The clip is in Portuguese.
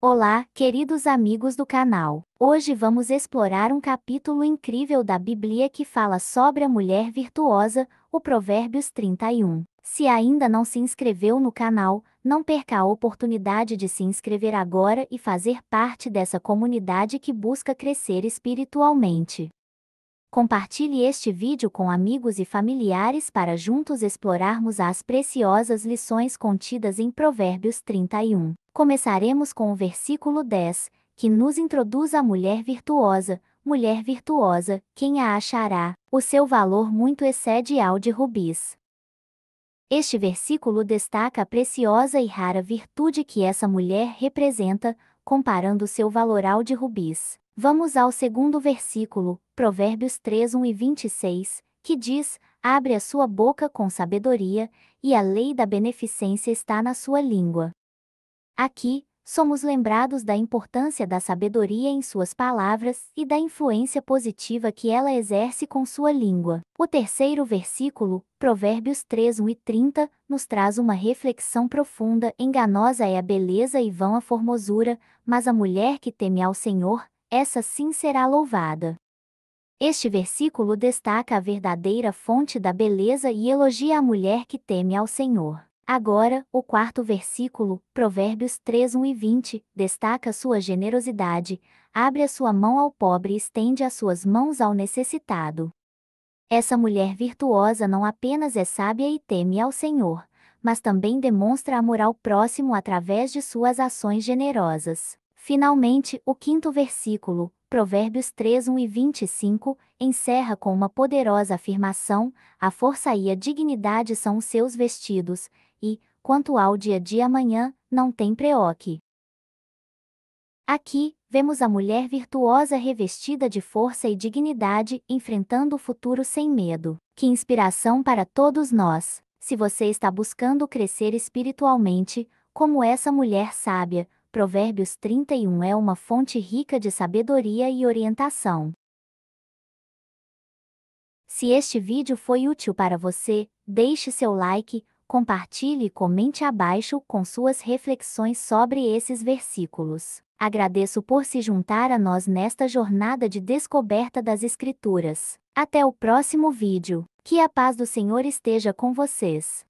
Olá, queridos amigos do canal. Hoje vamos explorar um capítulo incrível da Bíblia que fala sobre a mulher virtuosa, o Provérbios 31. Se ainda não se inscreveu no canal, não perca a oportunidade de se inscrever agora e fazer parte dessa comunidade que busca crescer espiritualmente. Compartilhe este vídeo com amigos e familiares para juntos explorarmos as preciosas lições contidas em Provérbios 31. Começaremos com o versículo 10, que nos introduz a mulher virtuosa. Mulher virtuosa, quem a achará? O seu valor muito excede ao de rubis. Este versículo destaca a preciosa e rara virtude que essa mulher representa, comparando seu valor ao de rubis. Vamos ao segundo versículo, Provérbios 3, 1 e 26, que diz: Abre a sua boca com sabedoria, e a lei da beneficência está na sua língua. Aqui, somos lembrados da importância da sabedoria em suas palavras e da influência positiva que ela exerce com sua língua. O terceiro versículo, Provérbios 3, 1 e 30, nos traz uma reflexão profunda: enganosa é a beleza e vão a formosura, mas a mulher que teme ao Senhor, essa sim será louvada. Este versículo destaca a verdadeira fonte da beleza e elogia a mulher que teme ao Senhor. Agora, o quarto versículo, Provérbios 3, 1 e 20, destaca sua generosidade, abre a sua mão ao pobre e estende as suas mãos ao necessitado. Essa mulher virtuosa não apenas é sábia e teme ao Senhor, mas também demonstra amor ao próximo através de suas ações generosas. Finalmente, o quinto versículo, Provérbios 3, 1 e 25, encerra com uma poderosa afirmação: a força e a dignidade são os seus vestidos, e, quanto ao dia de amanhã, não tem preoque. Aqui, vemos a mulher virtuosa revestida de força e dignidade, enfrentando o futuro sem medo. Que inspiração para todos nós! Se você está buscando crescer espiritualmente, como essa mulher sábia, Provérbios 31 é uma fonte rica de sabedoria e orientação. Se este vídeo foi útil para você, deixe seu like, compartilhe e comente abaixo com suas reflexões sobre esses versículos. Agradeço por se juntar a nós nesta jornada de descoberta das Escrituras. Até o próximo vídeo. Que a paz do Senhor esteja com vocês.